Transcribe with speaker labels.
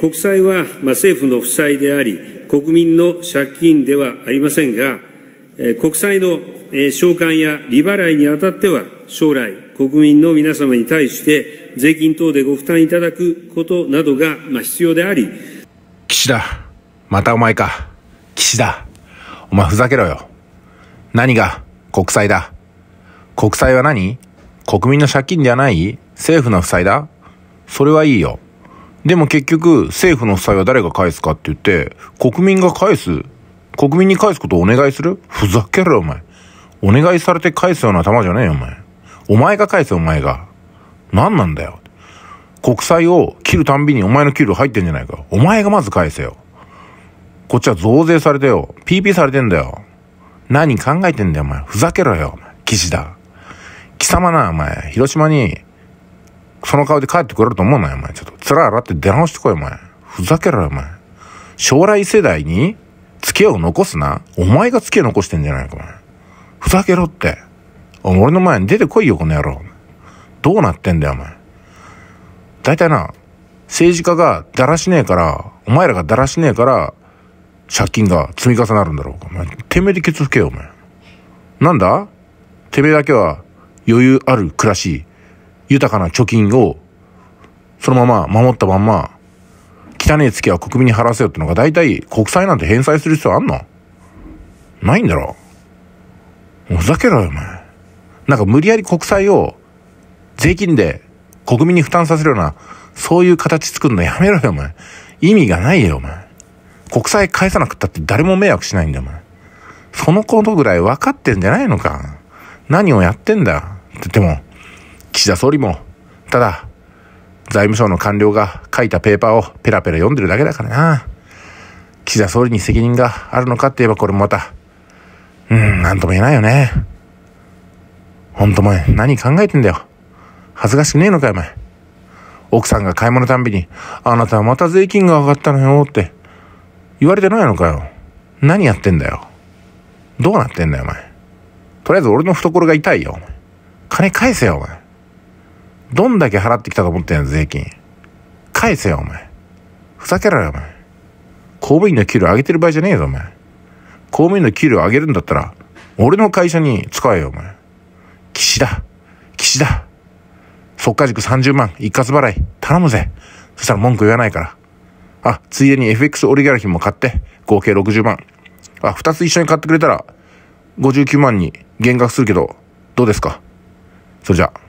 Speaker 1: 国債は政府の負債であり、国民の借金ではありませんが、国債の償還や利払いにあたっては、将来、国民の皆様に対して税金等でご負担いただくことなどが必要であり、岸田、またお前か。岸田、お前ふざけろよ。何が国債だ。国債は何国民の借金ではない政府の負債だそれはいいよ。でも結局、政府の負債は誰が返すかって言って、国民が返す国民に返すことをお願いするふざけろお前。お願いされて返すような玉じゃねえよ、お前。お前が返せ、お前が。何なんだよ。国債を切るたんびにお前の給料入ってんじゃないか。お前がまず返せよ。こっちは増税されてよ。PP されてんだよ。何考えてんだよ、お前。ふざけろよ、お前。岸田。貴様な、お前。広島に、その顔で帰ってくれると思うなよ、お前。ちょっと。面洗って出直してこい、お前。ふざけろよ、お前。将来世代に、付けを残すな。お前が付け残してんじゃないか、お前。ふざけろって。俺の前に出てこいよ、この野郎。どうなってんだよ、お前。大体な、政治家がだらしねえから、お前らがだらしねえから、借金が積み重なるんだろうか。お前、てめえでケツ吹けよ、お前。なんだてめえだけは余裕ある暮らし、豊かな貯金をそのまま守ったまんま、汚い月は国民に払わせよってのが大体国債なんて返済する必要あんのないんだろ。ふざけろよ、お前。なんか無理やり国債を税金で国民に負担させるような、そういう形作るのやめろよ、お前。意味がないよ、お前。国債返さなくったって誰も迷惑しないんだよ、お前。そのことぐらい分かってんじゃないのか。何をやってんだ。って言っても、岸田総理も、ただ、財務省の官僚が書いたペーパーをペラペラ読んでるだけだからな。岸田総理に責任があるのかって言えばこれもまた、うん、なんとも言えないよね。ほんとお前、何考えてんだよ。恥ずかしくねえのかよ、お前。奥さんが買い物たんびに、あなたはまた税金が上がったのよって、言われてないのかよ。何やってんだよ。どうなってんだよ、お前。とりあえず俺の懐が痛いよ、お前。金返せよ、お前。どんだけ払ってきたと思ってんの、税金。返せよ、お前。ふざけろよ、お前。公務員の給料上げてる場合じゃねえぞ、お前。公務員の給料上げるんだったら、俺の会社に使えよ、お前。岸田。岸田。速か塾30万、一括払い。頼むぜ。そしたら文句言わないから。あ、ついでに FX オリガルヒも買って、合計60万。あ、二つ一緒に買ってくれたら、59万に減額するけど、どうですかそれじゃあ。